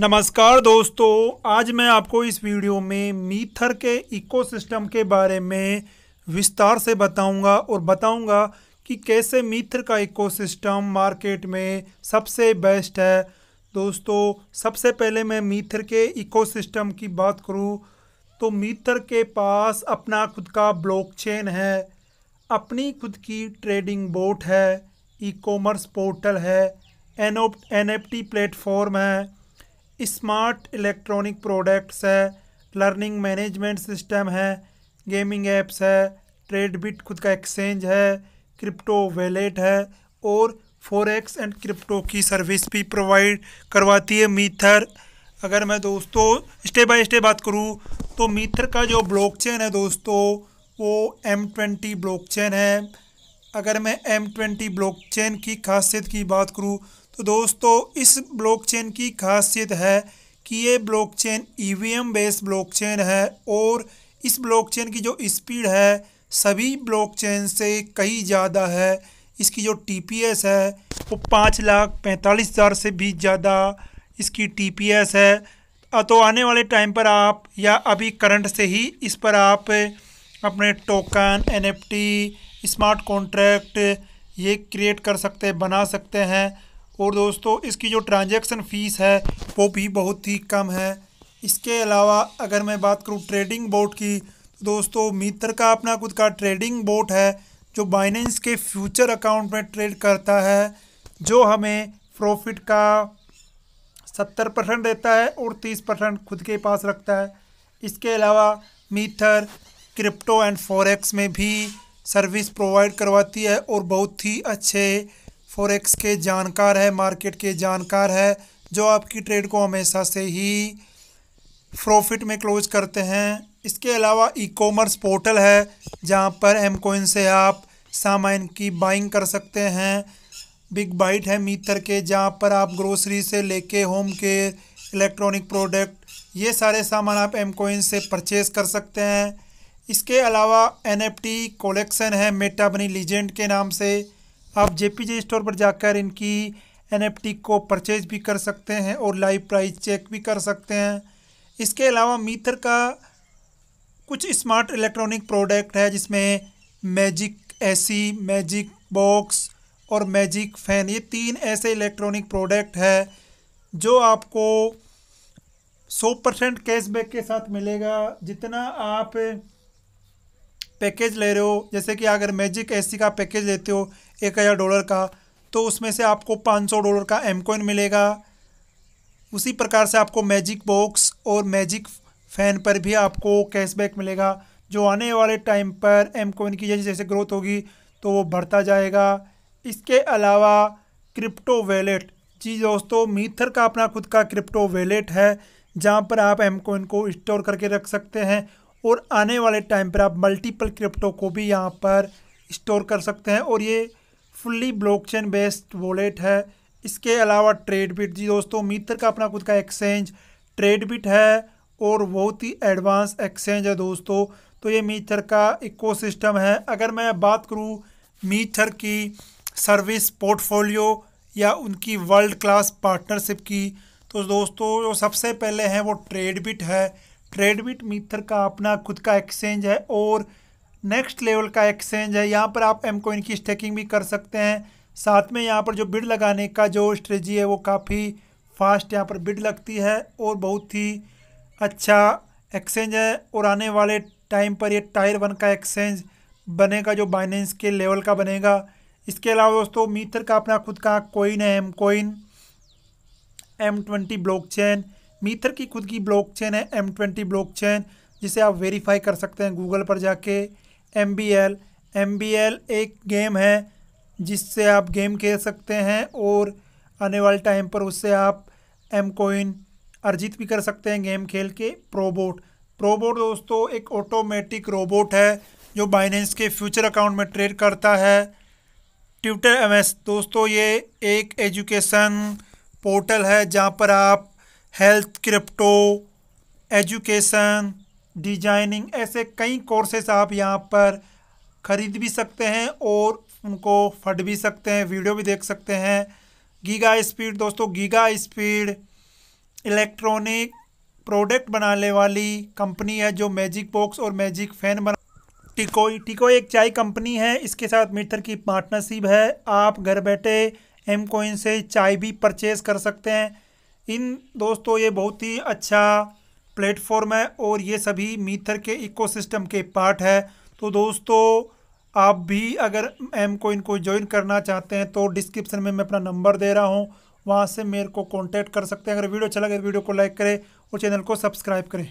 नमस्कार दोस्तों आज मैं आपको इस वीडियो में मीथर के इकोसिस्टम के बारे में विस्तार से बताऊंगा और बताऊंगा कि कैसे मीथर का इकोसिस्टम मार्केट में सबसे बेस्ट है दोस्तों सबसे पहले मैं मीथर के इकोसिस्टम की बात करूं तो मीथर के पास अपना खुद का ब्लॉकचेन है अपनी खुद की ट्रेडिंग बोट है ई कॉमर्स पोर्टल है एन एफ टी प्लेटफॉर्म है स्मार्ट इलेक्ट्रॉनिक प्रोडक्ट्स है लर्निंग मैनेजमेंट सिस्टम है गेमिंग ऐप्स है ट्रेडबिट खुद का एक्सचेंज है क्रिप्टो वैलेट है और फॉरेक्स एंड क्रिप्टो की सर्विस भी प्रोवाइड करवाती है मीथर अगर मैं दोस्तों स्टेप बाय स्टेप बात करूँ तो मीथर का जो ब्लॉकचेन है दोस्तों वो एम ट्वेंटी ब्लॉक है अगर मैं एम ट्वेंटी ब्लॉकचेन की खासियत की बात करूँ तो दोस्तों इस ब्लॉकचेन की खासियत है कि ये ब्लॉकचेन ईवीएम बेस्ड ब्लॉकचेन है और इस ब्लॉकचेन की जो स्पीड है सभी ब्लॉकचेन से कहीं ज़्यादा है इसकी जो टीपीएस है वो पाँच लाख पैंतालीस हज़ार से भी ज़्यादा इसकी टीपीएस है तो आने वाले टाइम पर आप या अभी करंट से ही इस पर आप अपने टोकन एनएफटी स्मार्ट कॉन्ट्रैक्ट ये क्रिएट कर सकते बना सकते हैं और दोस्तों इसकी जो ट्रांजैक्शन फ़ीस है वो भी बहुत ही कम है इसके अलावा अगर मैं बात करूँ ट्रेडिंग बोट की तो दोस्तों मित्र का अपना खुद का ट्रेडिंग बोट है जो बाइनेंस के फ्यूचर अकाउंट में ट्रेड करता है जो हमें प्रॉफिट का सत्तर परसेंट देता है और तीस परसेंट खुद के पास रखता है इसके अलावा मीथर क्रिप्टो एंड फॉरेक्स में भी सर्विस प्रोवाइड करवाती है और बहुत ही अच्छे फॉरेक्स के जानकार है मार्केट के जानकार है जो आपकी ट्रेड को हमेशा से ही प्रॉफिट में क्लोज करते हैं इसके अलावा ई कॉमर्स पोर्टल है जहाँ पर एम कोइन से आप सामान की बाइंग कर सकते हैं बिग बाइट है मीतर के जहाँ पर आप ग्रोसरी से लेके होम केयर इलेक्ट्रॉनिक प्रोडक्ट ये सारे सामान आप एम कोइन से परचेज़ कर सकते हैं इसके अलावा एन एफ टी कलेक्शन है मेटाबनी लीजेंड के नाम से आप जे स्टोर पर जाकर इनकी एन को परचेज भी कर सकते हैं और लाइव प्राइस चेक भी कर सकते हैं इसके अलावा मीथर का कुछ स्मार्ट इलेक्ट्रॉनिक प्रोडक्ट है जिसमें मैजिक एसी मैजिक बॉक्स और मैजिक फ़ैन ये तीन ऐसे इलेक्ट्रॉनिक प्रोडक्ट है जो आपको सौ परसेंट कैशबैक के साथ मिलेगा जितना आप पैकेज ले रहे हो जैसे कि अगर मैजिक एसी का पैकेज लेते हो एक हज़ार डॉलर का तो उसमें से आपको पाँच सौ डॉलर का एम कोइन मिलेगा उसी प्रकार से आपको मैजिक बॉक्स और मैजिक फ़ैन पर भी आपको कैशबैक मिलेगा जो आने वाले टाइम पर एम कोइन की जैसे जैसे ग्रोथ होगी तो वो बढ़ता जाएगा इसके अलावा क्रिप्टो वैलेट जी दोस्तों मीथर का अपना खुद का क्रिप्टो वैलेट है जहाँ पर आप एम कोइन को स्टोर करके रख सकते हैं और आने वाले टाइम पर आप मल्टीपल क्रिप्टो को भी यहाँ पर स्टोर कर सकते हैं और ये फुल्ली ब्लॉकचेन बेस्ड वॉलेट है इसके अलावा ट्रेड बिट जी दोस्तों मित्र का अपना खुद का एक्सचेंज ट्रेड बिट है और बहुत ही एडवांस एक्सचेंज है दोस्तों तो ये मीथर का इकोसिस्टम है अगर मैं बात करूँ मीथर की सर्विस पोर्टफोलियो या उनकी वर्ल्ड क्लास पार्टनरशिप की तो दोस्तों जो सबसे पहले हैं वो ट्रेडबिट है ट्रेडबिट मीथर का अपना खुद का एक्सचेंज है और नेक्स्ट लेवल का एक्सचेंज है यहाँ पर आप एम कोइन की स्टेकिंग भी कर सकते हैं साथ में यहाँ पर जो बिड लगाने का जो स्ट्रेजी है वो काफ़ी फास्ट यहाँ पर बिड लगती है और बहुत ही अच्छा एक्सचेंज है और आने वाले टाइम पर ये टायर वन का एक्सचेंज बनेगा जो बाइनेंस के लेवल का बनेगा इसके अलावा दोस्तों मीथर का अपना खुद का कोइन है M coin M twenty block chain मीथर की खुद की ब्लॉक चेन है एम ट्वेंटी ब्लॉक चेन जिसे आप वेरीफाई कर सकते हैं गूगल पर जाके M B L M B L एक गेम है जिससे आप गेम खेल सकते हैं और आने वाले टाइम पर उससे आप एम कोइन अर्जित भी कर सकते हैं गेम खेल के प्रोबोट प्रोबोट दोस्तों एक ऑटोमेटिक रोबोट है जो बाइनेंस के फ्यूचर अकाउंट में ट्रेड करता है ट्विटर एम दोस्तों ये एक एजुकेशन पोर्टल है जहाँ पर आप हेल्थ क्रिप्टो एजुकेशन डिजाइनिंग ऐसे कई कोर्सेस आप यहाँ पर ख़रीद भी सकते हैं और उनको फट भी सकते हैं वीडियो भी देख सकते हैं गीगा स्पीड दोस्तों गीगा स्पीड इलेक्ट्रॉनिक प्रोडक्ट बनाने वाली कंपनी है जो मैजिक बॉक्स और मैजिक फैन बना टिकोई टिकोई एक चाय कंपनी है इसके साथ मित्र की पार्टनरशिप है आप घर बैठे एम कोइन से चाय भी परचेज कर सकते हैं इन दोस्तों ये बहुत ही अच्छा प्लेटफॉर्म है और ये सभी मीथर के इकोसिस्टम के पार्ट है तो दोस्तों आप भी अगर एम कोइन को ज्वाइन करना चाहते हैं तो डिस्क्रिप्शन में मैं अपना नंबर दे रहा हूँ वहाँ से मेरे को कॉन्टैक्ट कर सकते हैं अगर वीडियो अच्छा लगे तो वीडियो को लाइक करें और चैनल को सब्सक्राइब करें